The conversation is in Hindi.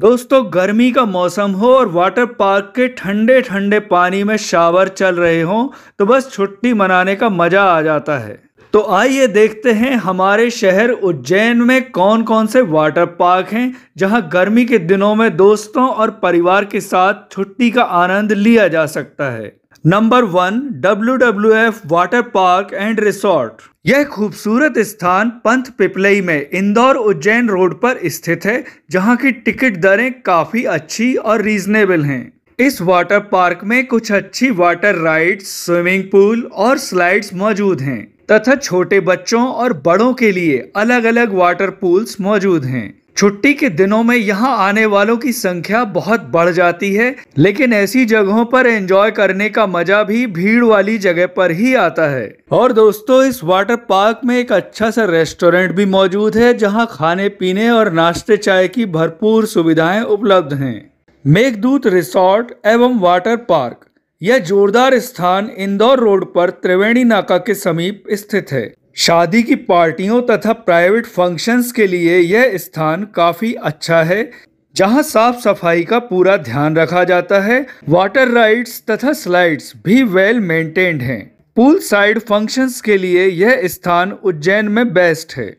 दोस्तों गर्मी का मौसम हो और वाटर पार्क के ठंडे ठंडे पानी में शावर चल रहे हों तो बस छुट्टी मनाने का मज़ा आ जाता है तो आइए देखते हैं हमारे शहर उज्जैन में कौन कौन से वाटर पार्क हैं जहां गर्मी के दिनों में दोस्तों और परिवार के साथ छुट्टी का आनंद लिया जा सकता है number one W W F water park and resort यह खूबसूरत स्थान पंथ पिपलई में इंदौर उज्जैन रोड पर स्थित है जहां की टिकट दरें काफ़ी अच्छी और रीजनेबल हैं इस वाटर पार्क में कुछ अच्छी वाटर राइड्स स्विमिंग पूल और स्लाइड्स मौजूद हैं तथा छोटे बच्चों और बड़ों के लिए अलग अलग वाटर पूल्स मौजूद हैं छुट्टी के दिनों में यहाँ आने वालों की संख्या बहुत बढ़ जाती है लेकिन ऐसी जगहों पर एंजॉय करने का मजा भी भीड़ वाली जगह पर ही आता है और दोस्तों इस वाटर पार्क में एक अच्छा सा रेस्टोरेंट भी मौजूद है जहाँ खाने पीने और नाश्ते चाय की भरपूर सुविधाएं उपलब्ध हैं मेघदूत रिसोर्ट एवं वाटर पार्क यह जोरदार स्थान इंदौर रोड पर त्रिवेणी नाका के समीप स्थित है शादी की पार्टियों तथा प्राइवेट फंक्शंस के लिए यह स्थान काफी अच्छा है जहां साफ सफाई का पूरा ध्यान रखा जाता है वाटर राइड्स तथा स्लाइड्स भी वेल मेंटेन्ड हैं। पूल साइड फंक्शंस के लिए यह स्थान उज्जैन में बेस्ट है